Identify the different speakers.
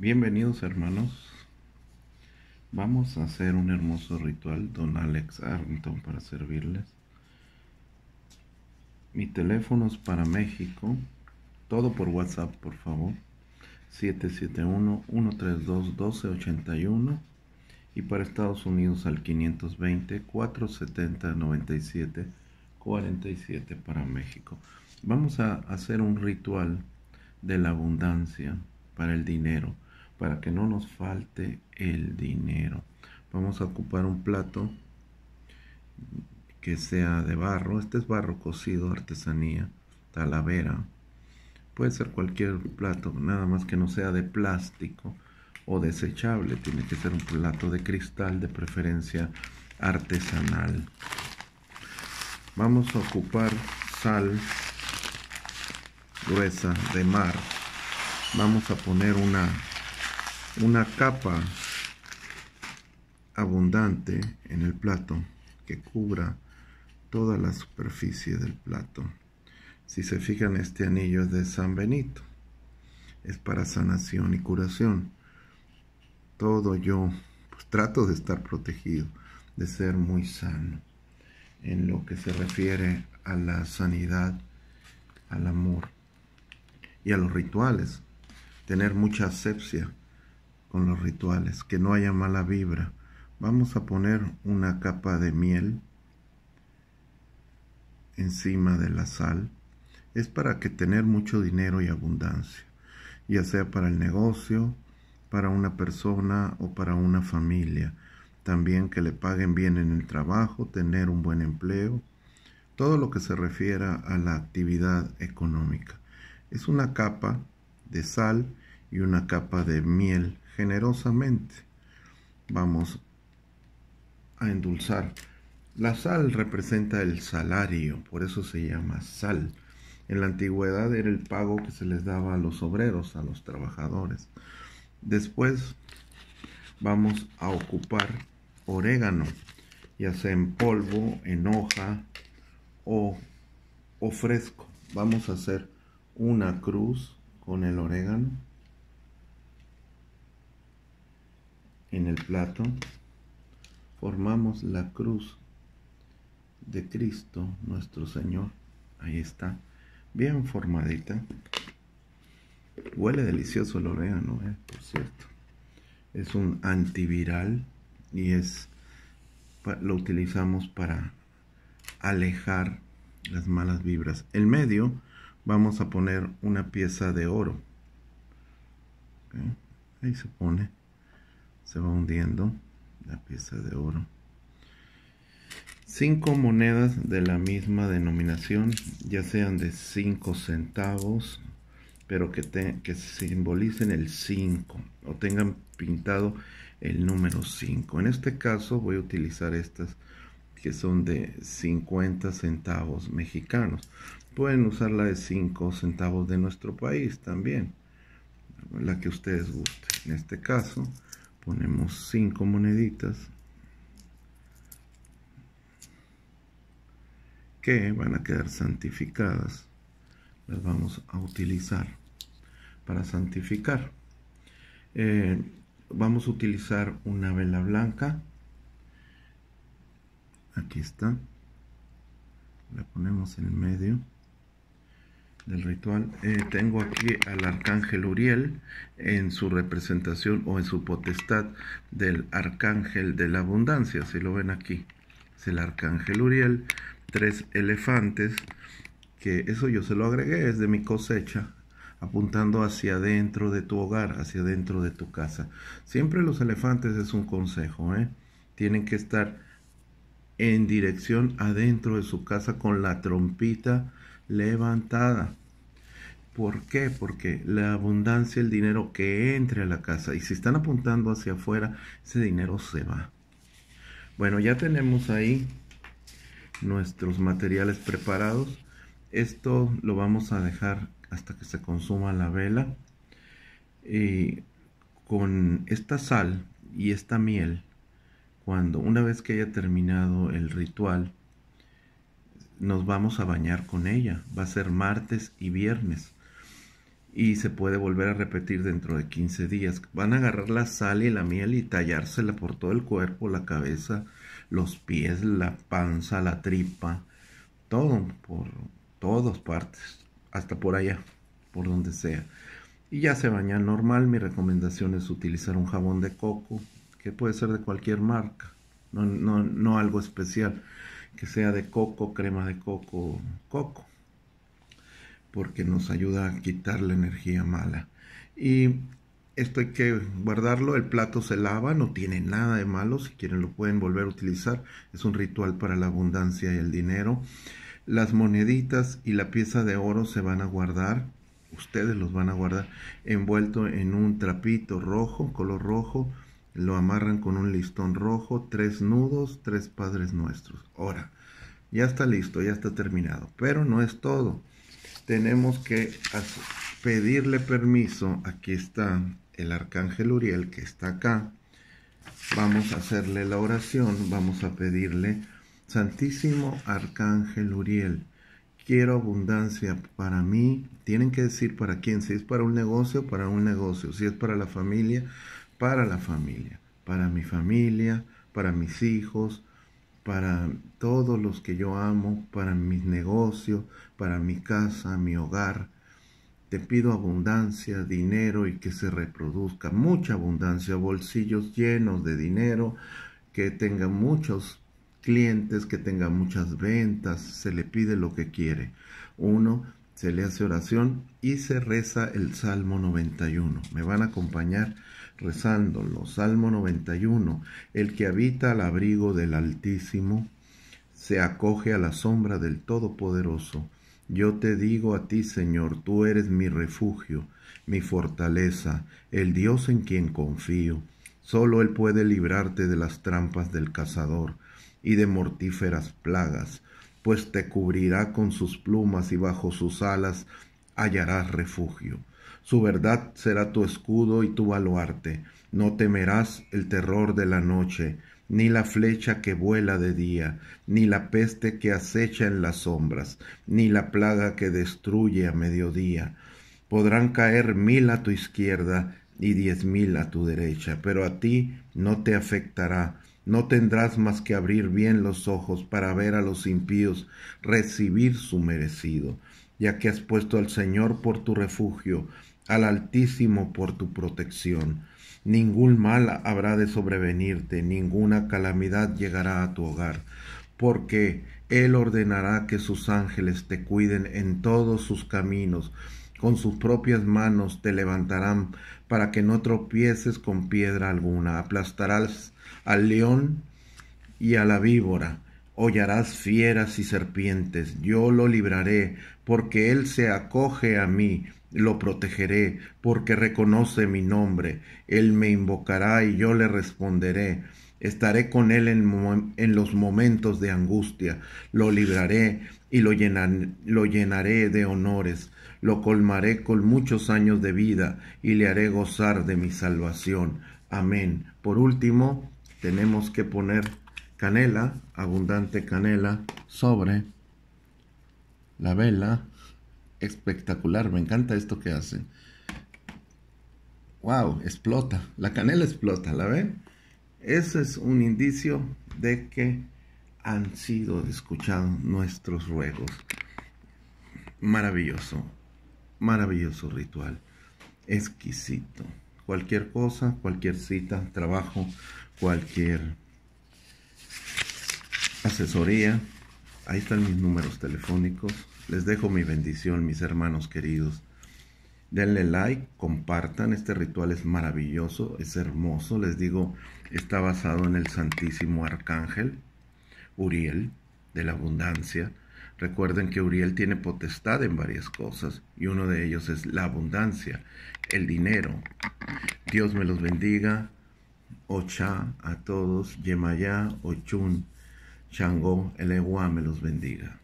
Speaker 1: Bienvenidos hermanos. Vamos a hacer un hermoso ritual, don Alex Arrington, para servirles. Mi teléfono es para México. Todo por WhatsApp, por favor. 771-132-1281. Y para Estados Unidos al 520-470-9747 para México. Vamos a hacer un ritual de la abundancia para el dinero para que no nos falte el dinero. Vamos a ocupar un plato que sea de barro. Este es barro cocido, artesanía, talavera. Puede ser cualquier plato, nada más que no sea de plástico o desechable. Tiene que ser un plato de cristal, de preferencia artesanal. Vamos a ocupar sal gruesa de mar. Vamos a poner una una capa abundante en el plato que cubra toda la superficie del plato. Si se fijan, este anillo es de San Benito. Es para sanación y curación. Todo yo pues, trato de estar protegido, de ser muy sano en lo que se refiere a la sanidad, al amor y a los rituales. Tener mucha asepsia con los rituales, que no haya mala vibra. Vamos a poner una capa de miel encima de la sal. Es para que tener mucho dinero y abundancia, ya sea para el negocio, para una persona o para una familia. También que le paguen bien en el trabajo, tener un buen empleo, todo lo que se refiera a la actividad económica. Es una capa de sal y una capa de miel generosamente. Vamos a endulzar. La sal representa el salario, por eso se llama sal. En la antigüedad era el pago que se les daba a los obreros, a los trabajadores. Después vamos a ocupar orégano, ya sea en polvo, en hoja o, o fresco. Vamos a hacer una cruz con el orégano en el plato, formamos la cruz de Cristo nuestro Señor. Ahí está, bien formadita. Huele delicioso el orégano, eh, por cierto. Es un antiviral y es lo utilizamos para alejar las malas vibras. En medio vamos a poner una pieza de oro. Eh, ahí se pone se va hundiendo la pieza de oro. Cinco monedas de la misma denominación, ya sean de 5 centavos, pero que, que simbolicen el 5 o tengan pintado el número 5. En este caso voy a utilizar estas que son de 50 centavos mexicanos. Pueden usar la de 5 centavos de nuestro país también, la que ustedes gusten. En este caso, ponemos cinco moneditas que van a quedar santificadas las vamos a utilizar para santificar eh, vamos a utilizar una vela blanca aquí está la ponemos en medio del ritual, eh, tengo aquí al arcángel Uriel en su representación o en su potestad del arcángel de la abundancia, si lo ven aquí. Es el arcángel Uriel, tres elefantes, que eso yo se lo agregué, es de mi cosecha, apuntando hacia adentro de tu hogar, hacia adentro de tu casa. Siempre los elefantes es un consejo, ¿eh? tienen que estar en dirección adentro de su casa con la trompita levantada. ¿Por qué? Porque la abundancia, el dinero que entre a la casa y si están apuntando hacia afuera, ese dinero se va. Bueno, ya tenemos ahí nuestros materiales preparados. Esto lo vamos a dejar hasta que se consuma la vela. Y con esta sal y esta miel, cuando una vez que haya terminado el ritual, nos vamos a bañar con ella. Va a ser martes y viernes. Y se puede volver a repetir dentro de 15 días. Van a agarrar la sal y la miel y tallársela por todo el cuerpo, la cabeza, los pies, la panza, la tripa. Todo, por todas partes. Hasta por allá, por donde sea. Y ya se baña normal. Mi recomendación es utilizar un jabón de coco, que puede ser de cualquier marca. No, no, no algo especial que sea de coco, crema de coco, coco, porque nos ayuda a quitar la energía mala. Y esto hay que guardarlo, el plato se lava, no tiene nada de malo, si quieren lo pueden volver a utilizar, es un ritual para la abundancia y el dinero. Las moneditas y la pieza de oro se van a guardar, ustedes los van a guardar envuelto en un trapito rojo, color rojo, lo amarran con un listón rojo, tres nudos, tres padres nuestros. Ahora, ya está listo, ya está terminado, pero no es todo. Tenemos que pedirle permiso, aquí está el arcángel Uriel que está acá. Vamos a hacerle la oración, vamos a pedirle, Santísimo Arcángel Uriel, quiero abundancia para mí. Tienen que decir para quién, si es para un negocio, para un negocio, si es para la familia, para la familia, para mi familia, para mis hijos, para todos los que yo amo, para mis negocios, para mi casa, mi hogar. Te pido abundancia, dinero y que se reproduzca mucha abundancia, bolsillos llenos de dinero, que tenga muchos clientes, que tenga muchas ventas, se le pide lo que quiere. Uno se le hace oración y se reza el Salmo 91. Me van a acompañar rezándolo. Salmo 91. El que habita al abrigo del Altísimo se acoge a la sombra del Todopoderoso. Yo te digo a ti, Señor, tú eres mi refugio, mi fortaleza, el Dios en quien confío. Solo Él puede librarte de las trampas del cazador y de mortíferas plagas pues te cubrirá con sus plumas y bajo sus alas hallarás refugio. Su verdad será tu escudo y tu baluarte. No temerás el terror de la noche, ni la flecha que vuela de día, ni la peste que acecha en las sombras, ni la plaga que destruye a mediodía. Podrán caer mil a tu izquierda y diez mil a tu derecha, pero a ti no te afectará. No tendrás más que abrir bien los ojos para ver a los impíos recibir su merecido, ya que has puesto al Señor por tu refugio, al Altísimo por tu protección. Ningún mal habrá de sobrevenirte, ninguna calamidad llegará a tu hogar, porque Él ordenará que sus ángeles te cuiden en todos sus caminos con sus propias manos te levantarán para que no tropieces con piedra alguna. Aplastarás al león y a la víbora. Hollarás fieras y serpientes. Yo lo libraré, porque él se acoge a mí. Lo protegeré, porque reconoce mi nombre. Él me invocará y yo le responderé. Estaré con él en, los momentos de angustia, lo libraré y lo llenaré de honores lo colmaré con muchos años de vida y le haré gozar de mi salvación. Amén. Por último, tenemos que poner canela, abundante canela, sobre la vela. Espectacular, me encanta esto que hace. ¡Wow! Explota, la canela explota, ¿la ven? Ese es un indicio de que han sido escuchados nuestros ruegos. Maravilloso maravilloso ritual, exquisito. Cualquier cosa, cualquier cita, trabajo, cualquier asesoría, ahí están mis números telefónicos. Les dejo mi bendición, mis hermanos queridos. Denle like, compartan, este ritual es maravilloso, es hermoso, les digo, está basado en el Santísimo Arcángel Uriel de la Abundancia Recuerden que Uriel tiene potestad en varias cosas y uno de ellos es la abundancia, el dinero. Dios me los bendiga. Ocha a todos, Yemayá, Ochun, Changó, Elewa me los bendiga.